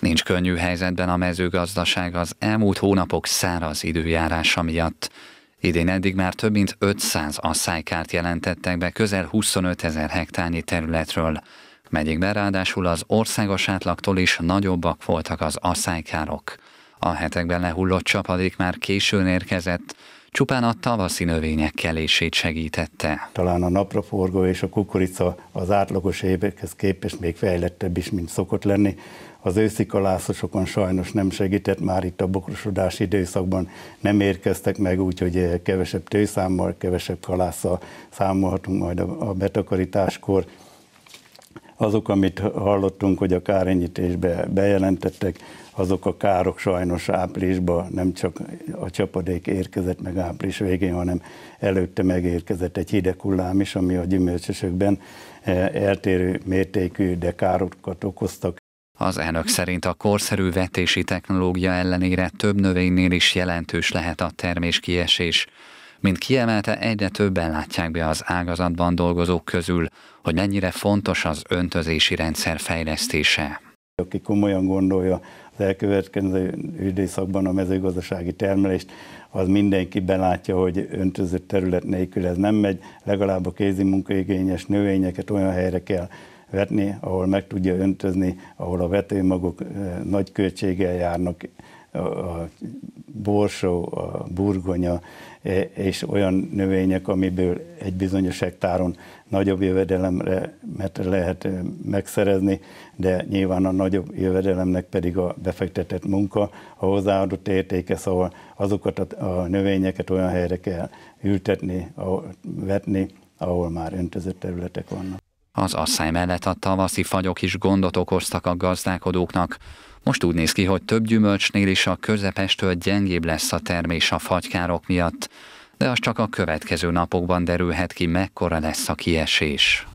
Nincs könnyű helyzetben a mezőgazdaság az elmúlt hónapok száraz időjárása miatt. Idén eddig már több mint 500 asszálykárt jelentettek be közel 25 ezer hektárnyi területről. Megyékben ráadásul az országos átlagtól is nagyobbak voltak az asszálykárok. A hetekben lehullott csapadék már későn érkezett, csupán a tavaszi növények kelését segítette. Talán a napraforgó és a kukorica az átlagos évekhez képest még fejlettebb is, mint szokott lenni. Az őszi kalászosokon sajnos nem segített, már itt a bokrosodás időszakban nem érkeztek meg, úgyhogy kevesebb tőszámmal, kevesebb kalásszal számolhatunk majd a betakarításkor azok, amit hallottunk, hogy a kárenyítésbe bejelentettek, azok a károk sajnos áprilisban nem csak a csapadék érkezett meg április végén, hanem előtte megérkezett egy hideg hullám is, ami a gyümölcsösökben eh, eltérő mértékű, de károkat okoztak. Az elnök szerint a korszerű vetési technológia ellenére több növénynél is jelentős lehet a termés kiesés. Mint kiemelte, egyre többen látják be az ágazatban dolgozók közül, hogy mennyire fontos az öntözési rendszer fejlesztése. Aki komolyan gondolja az elkövetkező időszakban a mezőgazdasági termelést, az mindenki belátja, hogy öntözött terület nélkül ez nem megy, legalább a kézi munkaigényes növényeket olyan helyre kell vetni, ahol meg tudja öntözni, ahol a vetőmagok eh, nagy költséggel járnak, eh, a borsó, a burgonya, e, és olyan növények, amiből egy bizonyos hektáron nagyobb jövedelemre lehet e, megszerezni, de nyilván a nagyobb jövedelemnek pedig a befektetett munka, a hozzáadott értéke, szóval azokat a, növényeket olyan helyre kell ültetni, ahol, vetni, ahol már öntözött területek vannak. Az asszály mellett a tavaszi fagyok is gondot okoztak a gazdálkodóknak. Most úgy néz ki, hogy több gyümölcsnél is a közepestől gyengébb lesz a termés a fagykárok miatt, de az csak a következő napokban derülhet ki, mekkora lesz a kiesés.